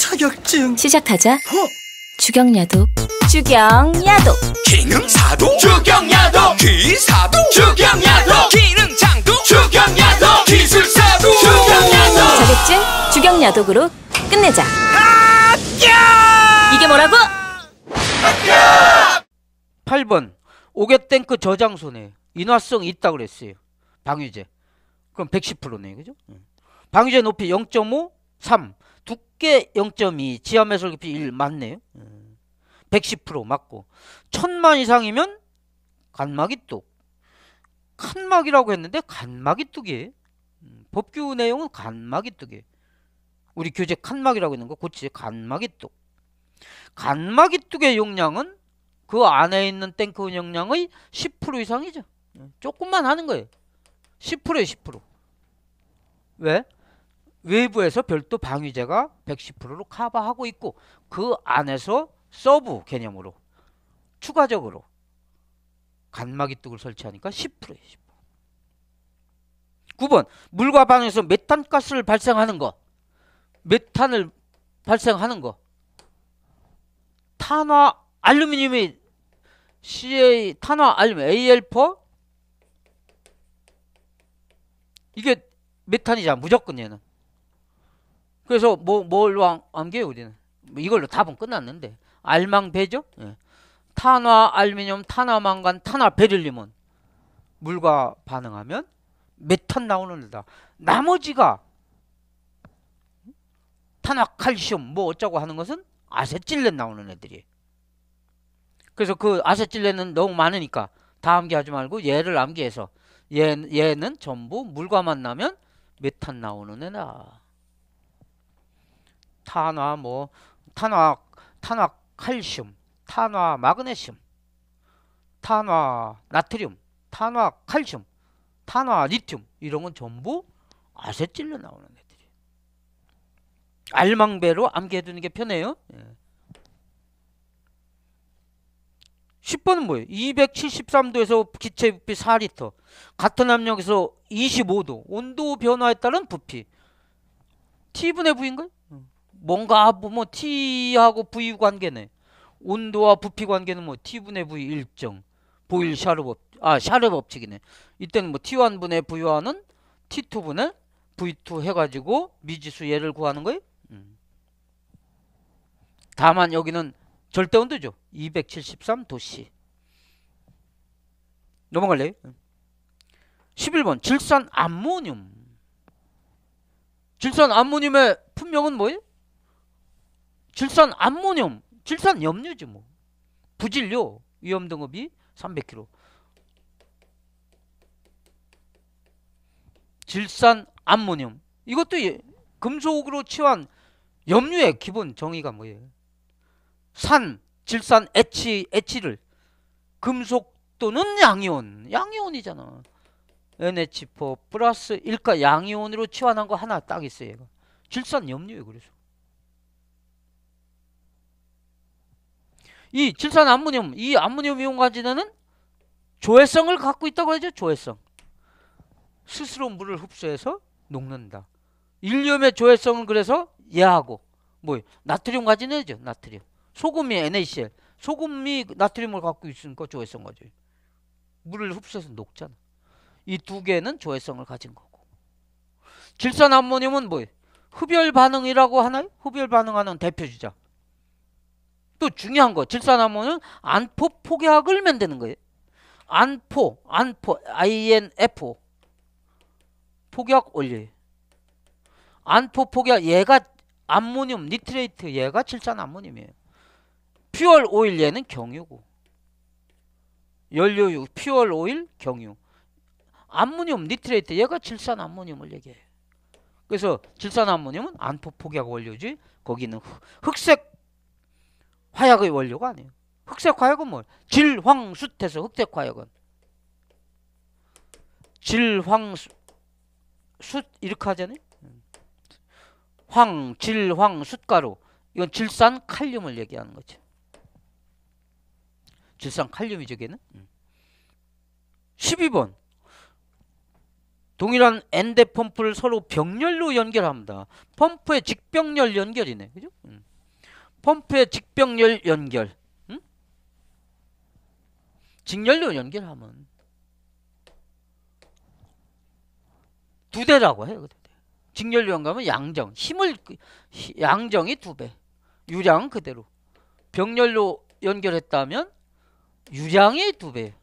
자격증 시작하자 허! 어? 주경야독 주경야독 기능사도 주경야독 기사도 주경야독 기능장도 주경야독 기술사도 주경야독 자격증 주경야독으로 끝내자 합 이게 뭐라고? 합 8번 오격 탱크 저장 손해 인화성 있다 그랬어요 방위제 그럼 110%네 그죠? 방위제 높이 0.5 3 두께 0.2, 지하매설 깊이 1 맞네요. 110% 맞고 천만 이상이면 간막이뚝 칸막이라고 했는데 간막이뚝이에요. 음, 법규 내용은 간막이뚝이에요. 우리 교재 칸막이라고 있는 거 고치 간막이뚝. 간막이뚝의 용량은 그 안에 있는 탱크 용량의 10% 이상이죠. 예, 조금만 하는 거예요. 10%에 10%. 왜? 외부에서 별도 방위제가 110%로 커버하고 있고 그 안에서 서브 개념으로 추가적으로 간막이 뚝을 설치하니까 10%예요. 10%. 9번 물과 방에서 메탄가스를 발생하는 거 메탄을 발생하는 거 탄화 알루미늄이 CA 탄화 알루미늄 AL4 이게 메탄이잖아 무조건 얘는 그래서 뭐, 뭘로 암기해요 우리는? 뭐 이걸로 답은 끝났는데 알망배죠? 예. 탄화 알미늄, 탄화 망간, 탄화 베릴륨은 물과 반응하면 메탄 나오는 데다 나머지가 탄화 칼슘 뭐 어쩌고 하는 것은 아세틸렌 나오는 애들이 그래서 그 아세틸렌은 너무 많으니까 다 암기하지 말고 얘를 암기해서 얘, 얘는 전부 물과 만나면 메탄 나오는 애다 탄화 뭐 탄화 탄화 칼슘, 탄화 마그네슘, 탄화 나트륨, 탄화 칼슘, 탄화 리튬 이런 건 전부 아세틸로 나오는 애들이. 알망배로 암기해 두는 게 편해요. 예. 10번은 뭐예요? 273도에서 기체 부피 4리터 같은 압력에서 25도 온도 변화에 따른 부피 T분의 V인가요? 뭔가 뭐 T하고 뭐, V 관계네. 온도와 부피 관계는 뭐 T분의 V 일정. 보일 샤르 법, 아, 샤르 법칙이네. 이때는 뭐 T1분의 V1은 T2분의 V2 해가지고 미지수 예를 구하는 거예요. 음. 다만 여기는 절대 온도죠. 273 도씨. 넘어갈래요? 11번 음. 질산 암모늄. 질산 암모늄의 품명은 뭐예요? 질산 암모늄, 질산 염류지 뭐. 부질료 위험 등급이 300kg. 질산 암모늄. 이것도 예, 금속으로 치환 염류의 기본 정의가 뭐예요? 산, 질산, 에치, 에치를 금속 또는 양이온, 양이온이잖아. NH4 플러스 1가 양이온으로 치환한 거 하나 딱 있어요. 얘가. 질산 염류에 그래서. 이 질산 암모늄, 이 암모늄 이온 가지는 조회성을 갖고 있다고 하죠. 조회성 스스로 물을 흡수해서 녹는다. 일륨의 조회성은 그래서 예하고뭐 나트륨 가지는죠. 나트륨. 소금이 NaCl. 소금이 나트륨을 갖고 있으니까 조회성 가죠. 물을 흡수해서 녹잖아. 이 두 개는 조회성을 가진 거고. 질산 암모늄은 뭐예요? 흡열 반응이라고 하나요? 흡열 반응하는 대표 주자. 또 중요한 거 질산화모는 안포 폭약을 면드는 거예요. 안포, 안포, INFO 폭약 원료 안포 폭약 얘가 암모늄 니트레이트 얘가 질산 암모늄이에요. 퓨얼 오일 얘는 경유고 연료유 퓨얼 오일 경유 암모늄 니트레이트 얘가 질산 암모늄을 얘기해요. 그래서 질산 암모늄은 안포 폭약 원료지 거기는 흑색 화약의 원료가 아니에요. 흑색 화약은 뭘? 질황숫에서 흑색 화약은 질황숫 이렇게 하잖아요. 황, 질황, 숫가루 이건 질산 칼륨을 얘기하는 거죠. 질산 칼륨이죠, 걔는. 12번 음. 동일한 엔데 펌프를 서로 병렬로 연결합니다. 펌프의 직병렬 연결이네. 그죠? 음. 펌프에 직병렬 연결 응? 직연료 연결하면 두 대라고 해요. 그 직연료 연결하면 양정 힘을 양정이 두 배 유량은 그대로 병렬로 연결했다면 유량이 두 배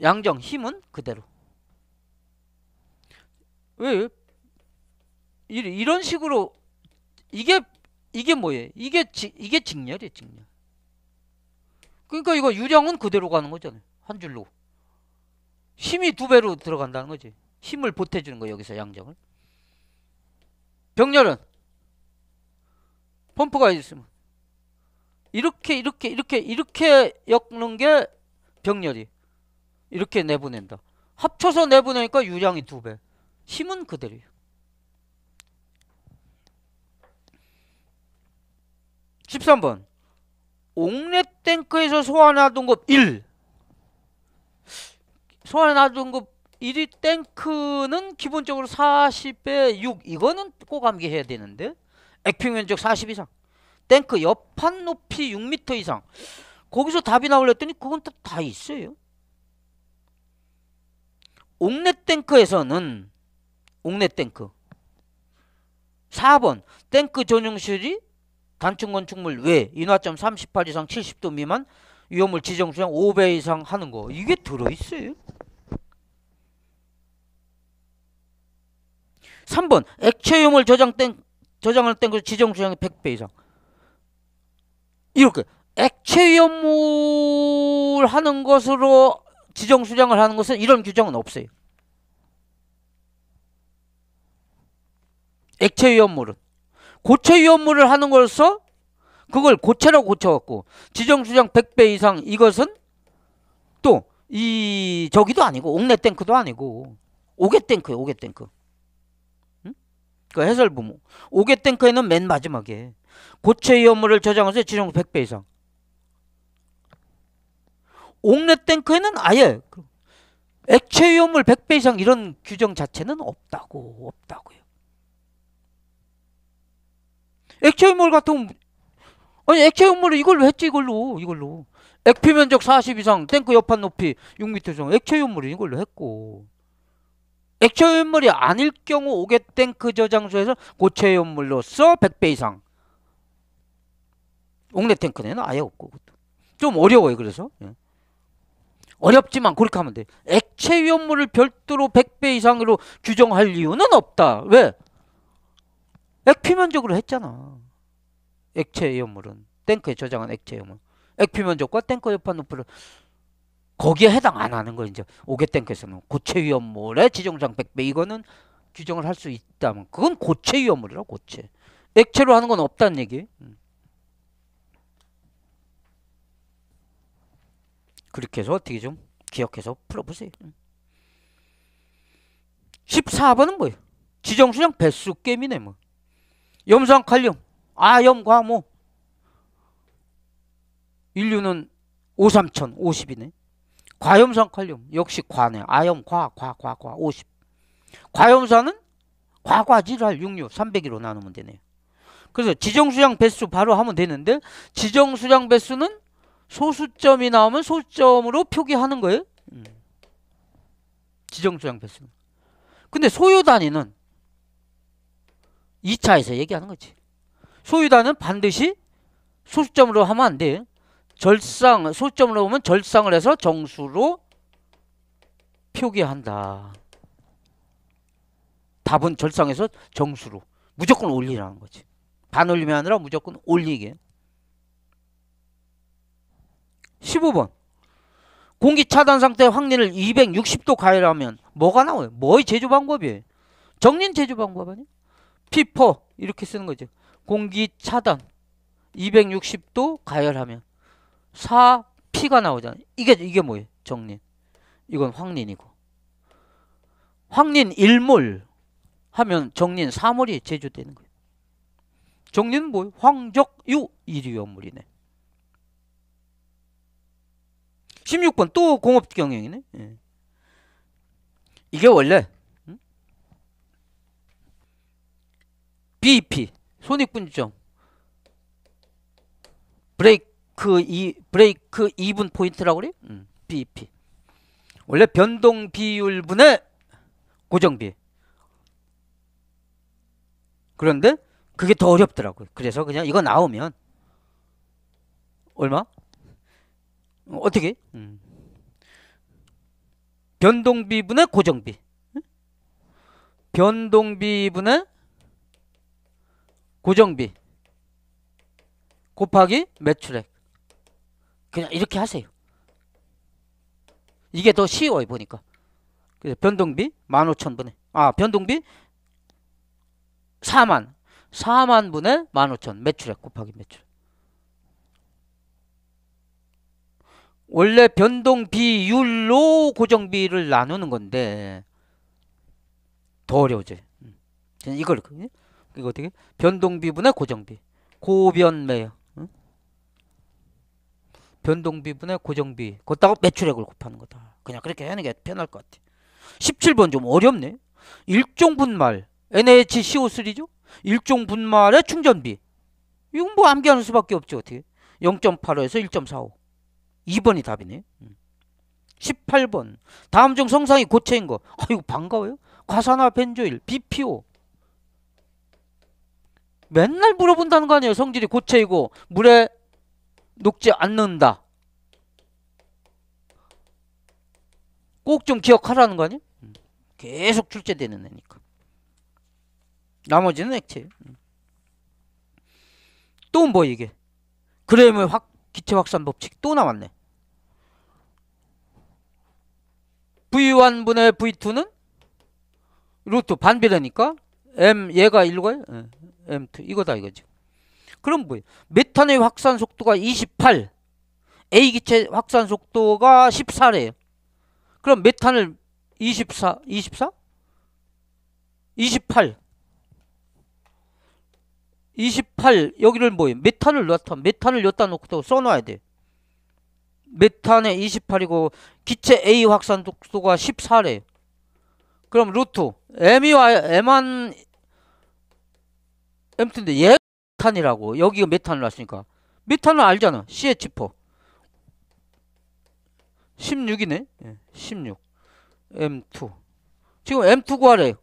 양정 힘은 그대로 왜 이런 식으로 이게 이게 뭐예요? 이게 지, 이게 직렬이에요, 직렬. 그러니까 이거 유령은 그대로 가는 거잖아요. 한 줄로. 힘이 두 배로 들어간다는 거지. 힘을 보태 주는 거 여기서 양정을. 병렬은 펌프가 있으면 이렇게 이렇게 이렇게 이렇게 엮는 게 병렬이 이렇게 내보낸다. 합쳐서 내보내니까 유량이 두 배. 힘은 그대로예요. 13번 옥내탱크에서 소환하던 것 1. 소환하던 것 1이 탱크는 기본적으로 40에 6 이거는 꼭 암기해야 되는데 액평 면적 40 이상 탱크 옆판 높이 6m 이상 거기서 답이 나오려 했더니 그건 다, 다 있어요 옥내 탱크에서는 옥내 탱크 4번 탱크 전용실이 단층 건축물 외 인화점 38 이상 70도 미만 위험물 지정 수량 5배 이상 하는 거 이게 들어있어요. 3번 액체 유물 저장된 저장할 땐 지정 수량이 100배 이상 이렇게 액체 위험물 하는 것으로 지정 수량을 하는 것은 이런 규정은 없어요. 액체 위험물은 고체 위험물을 하는 걸로써 그걸 고체로 고쳐갖고 지정수장 100배 이상 이것은 또 이 저기도 아니고 옥내 탱크도 아니고 오게 탱크예요 오게 탱크 응? 그 해설부모 오게 탱크에는 맨 마지막에 고체 위험물을 저장해서 지정 100배 이상 옥내 탱크에는 아예 액체 위험물 100배 이상 이런 규정 자체는 없다고 없다고요 액체인물 같은 아니 액체인물을 이걸 로 했지 이걸로 이걸로 액피 면적 40 이상 탱크 옆판 높이 6m 이상 액체인물을 이걸로 했고 액체연물이 아닐 경우 오게 탱크 저장소에서 고체연물로써 100배 이상 옥내 탱크는 아예 없고 좀 어려워요 그래서 예. 어렵지만 그렇게 하면 돼 액체연물을 별도로 100배 이상으로 규정할 이유는 없다 왜? 액피면적으로 했잖아. 액체 염물은 탱크에 저장한 액체 염물. 액피면적과 탱크 여파 노프를 거기에 해당 안 하는 거 이제 오게 탱크에서는 고체 위험물의 지정상 100배 이거는 규정을 할 수 있다면 그건 고체 위험물이라 고체. 액체로 하는 건 없다는 얘기. 음. 그렇게 해서 어떻게 좀 기억해서 풀어보세요. 14번은 음. 뭐예요? 지정수량 배수 게임이네 뭐. 염산 칼륨, 아염 과모. 인류는 오삼천 50이네. 과염산 칼륨 역시 과네. 아염 과, 과, 과, 과 50. 과염산은 과과질할 육류 300으로 나누면 되네요. 그래서 지정수량 배수 바로 하면 되는데 지정수량 배수는 소수점이 나오면 소수점으로 표기하는 거예요. 음. 지정수량 배수. 근데 소유 단위는 2차에서 얘기하는 거지. 소유자는 반드시 소수점으로 하면 안 돼. 절상, 소수점으로 보면 절상을 해서 정수로 표기한다. 답은 절상에서 정수로. 무조건 올리라는 거지. 반 올림이 아니라 무조건 올리게. 15번. 공기 차단 상태 확률을 260도 가열하면 뭐가 나와요? 뭐의 제조 방법이에요? 정린 제조 방법 아니에요? 피퍼 이렇게 쓰는 거죠. 공기 차단 260도 가열하면 4피가 나오잖아. 요 이게 이게 뭐예요? 정린. 이건 황린이고. 황린 1몰 하면 정린 사몰이 제조되는 거예요. 정리는 뭐예요 황적유 1위원물이네 16번 또 공업 경영이네. 예. 이게 원래 BEP 손익분기점 브레이크 이 브레이크 2분 포인트라고 그래? 음, BEP 원래 변동 비율분의 고정비 그런데 그게 더 어렵더라고요. 그래서 그냥 이거 나오면 얼마? 어떻게? 음. 변동비분의 고정비. 응? 변동비분의 고정비 곱하기 매출액 그냥 이렇게 하세요. 이게 더 쉬워요 보니까. 그래서 변동비 15,000분의 아 변동비 4만 4만분의 15,000 매출액 곱하기 매출액 원래 변동 비율로 고정비를 나누는 건데 더 어려워져요. 음. 이걸 이거 어떻게? 변동비분의 고정비. 고변매요. 변동비분의 고정비. 그걷다고 매출액을 곱하는 거다. 그냥 그렇게 하는 게 편할 것 같아. 17번 좀 어렵네. 일종분말. NHCO3죠? 일종분말의 충전비. 이건 뭐 암기하는 수밖에 없지 어떻게? 0.85에서 1.45. 2번이 답이네. 18번. 음. 다음 중 성상이 고체인 거. 아이고 반가워요. 과산화 벤조일, BPO. 맨날 물어본다는 거 아니에요. 성질이 고체이고 물에 녹지 않는다. 꼭 좀 기억하라는 거 아니에요? 음. 계속 출제되는 애니까. 나머지는 액체. 예요또뭐 음. 이게? 그램의 확 기체 확산 법칙 또 나왔네. V1분의 V2는 루트 반비례니까 M 얘가 1과요? 예. M2 이거다 이거지. 그럼 뭐예요? 메탄의 확산 속도가 28, A 기체 확산 속도가 14래요. 그럼 메탄을 24, 24? 28. 28 여기를 뭐예요? 메탄을 넣다 었 메탄을 넣다 놓고 써놔야 돼. 메탄의 28이고 기체 A 확산 속도가 14래요. 그럼 루트 m이 와 m한 m트인데 얘 탄이라고 여기가 메탄을 놨으니까 메탄을 알잖아 CH4 16이네 16 M2 지금 M2 구하래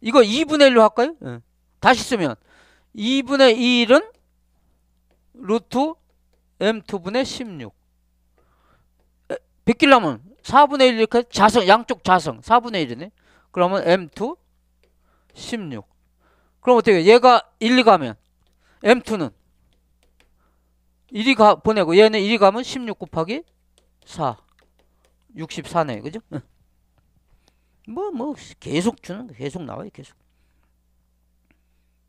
이거 2분의 1로 할까요? 네. 다시 쓰면 2분의 1은 루트 M2분의 16 베끼려면 4분의 1 이렇게 자성 양쪽 자성 4분의 1이네 그러면 M2 16. 그럼 어떻게 얘가 1, 2 가면 M2는 1이 가 보내고 얘는 1이 가면 16 곱하기 4. 64네. 그죠? 뭐뭐 뭐 계속 주는 거 계속 나와요. 계속.